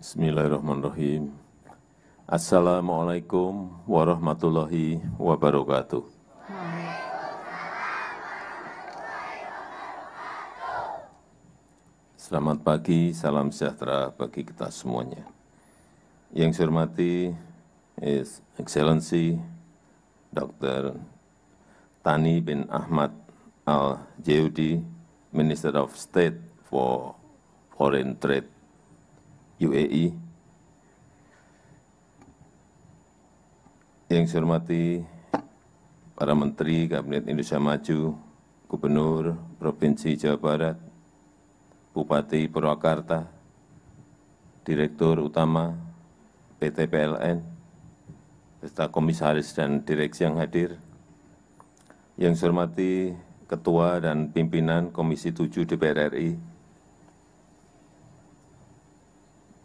Bismillahirrahmanirrahim. Assalamualaikum warahmatullahi wabarakatuh. Selamat pagi, salam sejahtera bagi kita semuanya. Yang saya hormati His Excellency Dr. Tani bin Ahmad Al Jeudi, Minister of State for Foreign Trade UAE yang saya hormati para Menteri Kabinet Indonesia Maju, Gubernur Provinsi Jawa Barat, Bupati Purwakarta, Direktur Utama PT PLN, serta komisaris dan direksi yang hadir, yang saya hormati Ketua dan Pimpinan Komisi 7 DPR RI,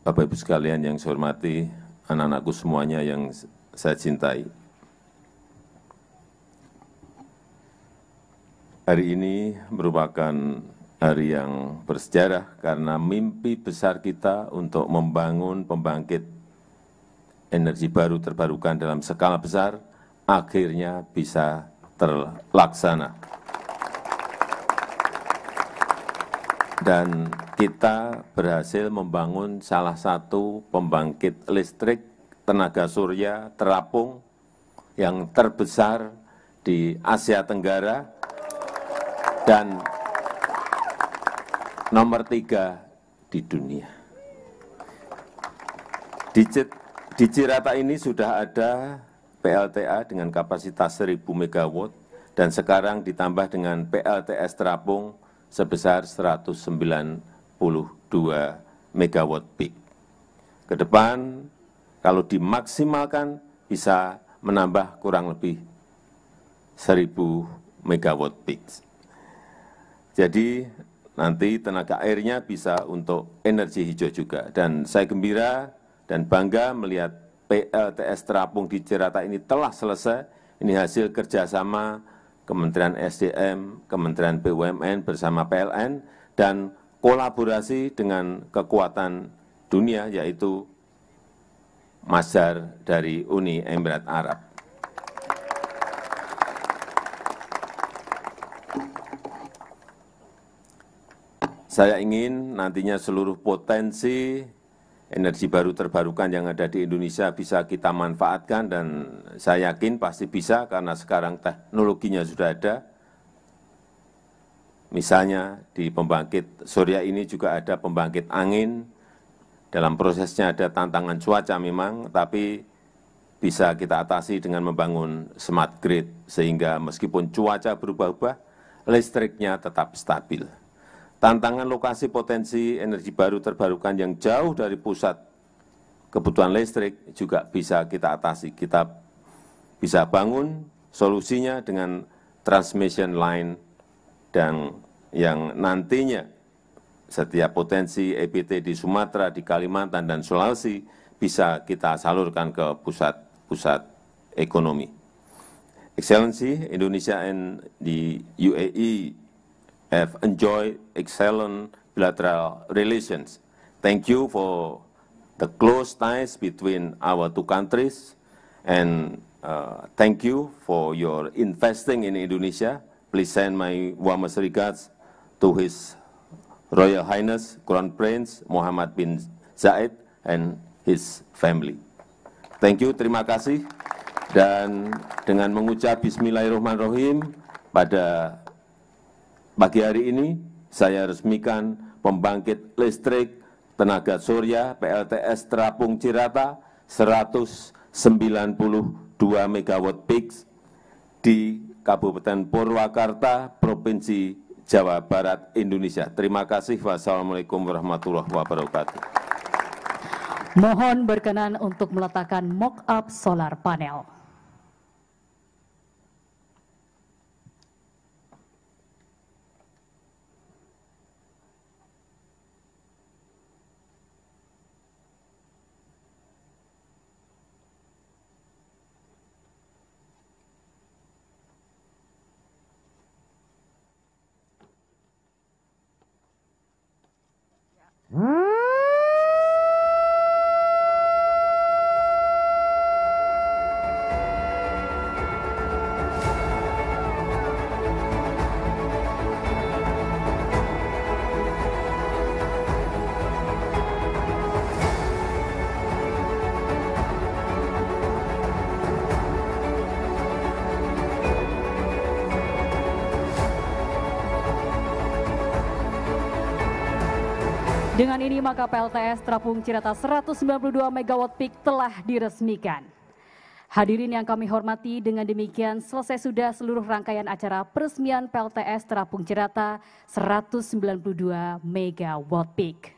Bapak Ibu sekalian yang saya hormati, anak-anakku semuanya yang saya cintai. Hari ini merupakan hari yang bersejarah karena mimpi besar kita untuk membangun pembangkit energi baru terbarukan dalam skala besar akhirnya bisa terlaksana. dan kita berhasil membangun salah satu pembangkit listrik tenaga surya terapung yang terbesar di Asia Tenggara dan nomor tiga di dunia. Di, Cirata ini sudah ada PLTA dengan kapasitas 1000 MW dan sekarang ditambah dengan PLTS terapung sebesar 192 MW peak. Kedepan kalau dimaksimalkan bisa menambah kurang lebih 1000 MW peak. Jadi nanti tenaga airnya bisa untuk energi hijau juga. Dan saya gembira dan bangga melihat PLTS Terapung di Cerata ini telah selesai. Ini hasil kerjasama kementerian sdm, kementerian BUMN bersama PLN, dan kolaborasi dengan kekuatan dunia yaitu Masdar dari Uni Emirat Arab. Saya ingin nantinya seluruh potensi energi baru terbarukan yang ada di Indonesia bisa kita manfaatkan dan saya yakin pasti bisa karena sekarang teknologinya sudah ada. Misalnya di pembangkit surya ini juga ada pembangkit angin, dalam prosesnya ada tantangan cuaca memang, tapi bisa kita atasi dengan membangun smart grid, sehingga meskipun cuaca berubah-ubah, listriknya tetap stabil tantangan lokasi potensi energi baru terbarukan yang jauh dari pusat kebutuhan listrik juga bisa kita atasi. Kita bisa bangun solusinya dengan transmission line dan yang nantinya setiap potensi EPT di Sumatera, di Kalimantan, dan Sulawesi bisa kita salurkan ke pusat-pusat ekonomi. Excellency, Indonesia and the UAE have enjoyed excellent bilateral relations. Thank you for the close ties between our two countries and uh, thank you for your investing in Indonesia. Please send my warmest regards to His Royal Highness Crown Prince Muhammad bin Zaid and his family. Thank you, terima kasih. Dan dengan mengucap bismillahirrahmanirrahim pada Pagi hari ini saya resmikan pembangkit listrik tenaga surya PLTS Terapung Cirata 192 MW peak di Kabupaten Purwakarta, Provinsi Jawa Barat, Indonesia. Terima kasih. Wassalamualaikum warahmatullahi wabarakatuh. Mohon berkenan untuk meletakkan mock-up solar panel. Dengan ini maka PLTS terapung Cirata 192 MW peak telah diresmikan. Hadirin yang kami hormati, dengan demikian selesai sudah seluruh rangkaian acara peresmian PLTS Terapung Cirata 192 MW peak.